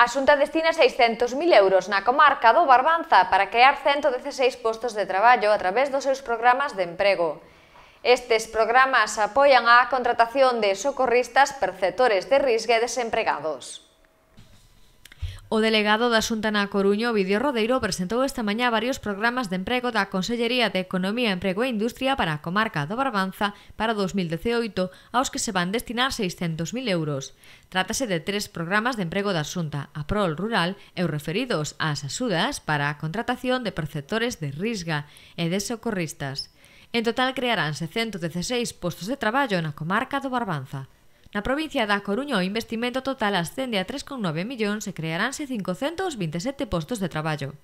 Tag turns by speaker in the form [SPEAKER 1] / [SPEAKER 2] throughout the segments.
[SPEAKER 1] A Xunta destina 600.000 euros na comarca do Barbanza para crear 116 postos de traballo a través dos seus programas de emprego. Estes programas apoian a contratación de socorristas, perceptores de risco e desempregados. O delegado da Xunta na Coruña, Ovidio Rodeiro, presentou esta mañá varios programas de emprego da Consellería de Economía, Emprego e Industria para a comarca do Barbanza para 2018, aos que se van destinar 600.000 euros. Trátase de tres programas de emprego da Xunta, a Prol Rural e os referidos ás axudas para a contratación de perceptores de risga e de socorristas. En total crearánse 116 postos de traballo na comarca do Barbanza. Na provincia da Coruña o investimento total ascende a 3,9 millóns e crearánse 527 postos de traballo.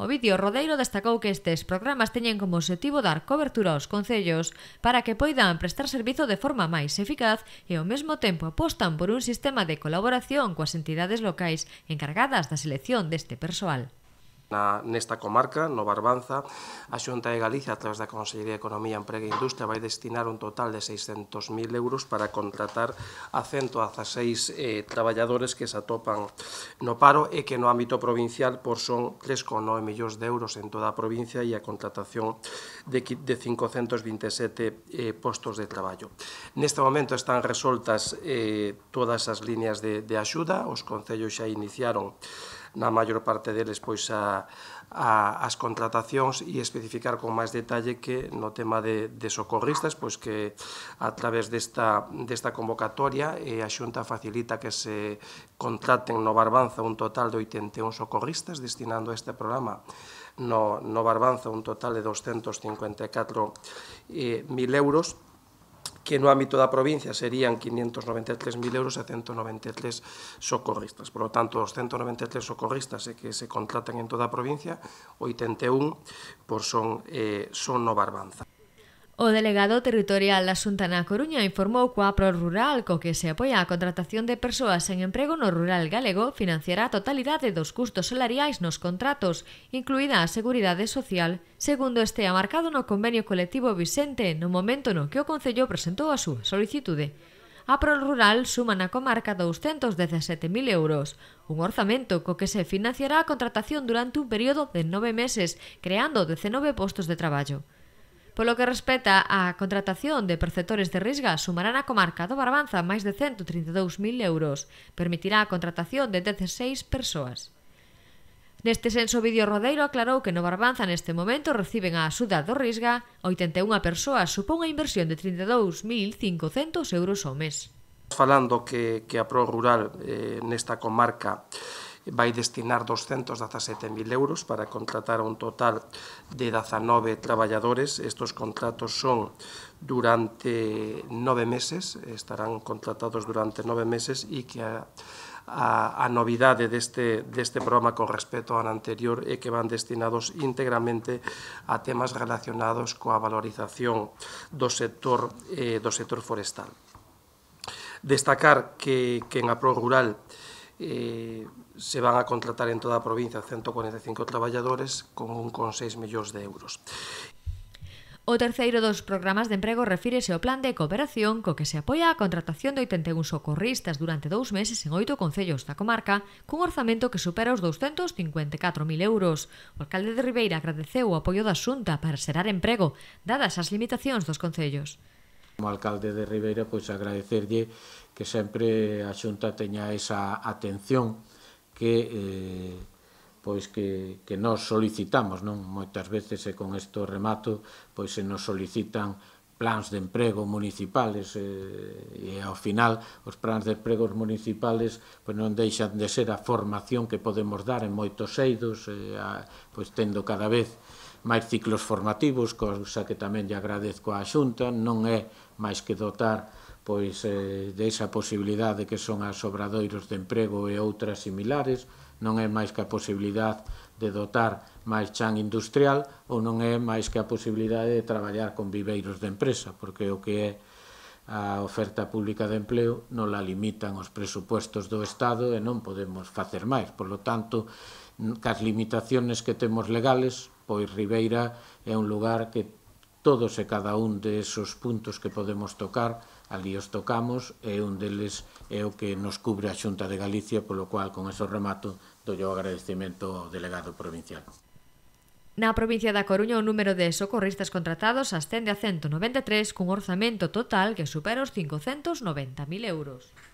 [SPEAKER 1] O vídeo Rodeiro destacou que estes programas teñen como objetivo dar cobertura aos concellos para que poidan prestar servizo de forma máis eficaz e ao mesmo tempo apostan por un sistema de colaboración coas entidades locais encargadas da selección deste persoal.
[SPEAKER 2] Na, nesta comarca, no Barbanza, a Xunta de Galicia, a través da Consellería de Economía, Emprega e Industria, vai destinar un total de 600.000 euros para contratar a 116 eh, traballadores que se atopan no paro e que no ámbito provincial por son 3,9 millóns de euros en toda a provincia e a contratación de, de 527 eh, postos de traballo. Neste momento están resoltas eh, todas as líneas de, de axuda, os concellos xa iniciaron na maior parte deles pois a, a, as contratacións e especificar con máis detalle que no tema de, de socorristas pois que a través desta, desta convocatoria eh, a Xunta facilita que se contraten no Barbanza un total de 81 socorristas destinando a este programa no, no Barbanza un total de 254 eh, euros que no ámbito da provincia serían 593.000 euros e 193 socorristas. Por lo tanto, os 193 socorristas que se contratan en toda a provincia, 81 por son, eh, son no Barbanza.
[SPEAKER 1] O delegado territorial da Xunta na Coruña informou coa Pro Rural co que se apoia a contratación de persoas en emprego no rural galego financiará a totalidade dos custos salariais nos contratos, incluída a Seguridade Social, segundo este amarcado marcado no convenio colectivo Vicente no momento no que o Concello presentou a súa solicitude. A Pro Rural suma na comarca 217.000 euros, un orzamento co que se financiará a contratación durante un período de nove meses, creando 19 postos de traballo. Polo que respecta á contratación de perceptores de risga, sumarán a comarca do Barbanza máis de 132.000 euros. Permitirá a contratación de 16 persoas. Neste senso, Vídeo Rodeiro aclarou que no Barbanza neste momento reciben a axuda do Risga 81 persoas supón a inversión de 32.500 euros ao mes.
[SPEAKER 2] Falando que, que a Pro Rural eh, nesta comarca vai destinar 217.000 euros para contratar un total de 19 traballadores. Estos contratos son durante nove meses, estarán contratados durante nove meses e que a, a, a novidade deste, deste programa con respecto ao anterior é que van destinados íntegramente a temas relacionados coa valorización do sector, eh, do sector forestal. Destacar que, que en a Pro Rural eh, Eh, se van a contratar en toda a provincia 145 traballadores con un con 6 millóns de euros.
[SPEAKER 1] O terceiro dos programas de emprego refírese ao plan de cooperación co que se apoia a contratación de 81 socorristas durante dous meses en oito concellos da comarca, cun orzamento que supera os 254.000 euros. O alcalde de Ribeira agradeceu o apoio da Xunta para xerar emprego, dadas as limitacións dos concellos.
[SPEAKER 3] Como alcalde de Ribeira, pois agradecerlle que sempre a Xunta teña esa atención que eh, pois que, que nos solicitamos, non? Moitas veces e con isto remato, pois se nos solicitan plans de emprego municipales eh, e ao final os plans de empregos municipales pois non deixan de ser a formación que podemos dar en moitos eidos eh, a, pois tendo cada vez máis ciclos formativos, cosa que tamén lle agradezco á Xunta, non é máis que dotar pois eh, desa posibilidade que son as obradoiros de emprego e outras similares, non é máis que a posibilidade de dotar máis chan industrial ou non é máis que a posibilidade de traballar con viveiros de empresa, porque o que é a oferta pública de empleo non la limitan os presupuestos do Estado e non podemos facer máis. Por lo tanto, cas limitaciones que temos legales, pois Ribeira é un lugar que todos e cada un de esos puntos que podemos tocar, ali os tocamos, e un deles é o que nos cubre a Xunta de Galicia, polo cual, con eso remato, dollo o agradecimento ao delegado provincial.
[SPEAKER 1] Na provincia da Coruña, o número de socorristas contratados ascende a 193 cun orzamento total que supera os 590.000 euros.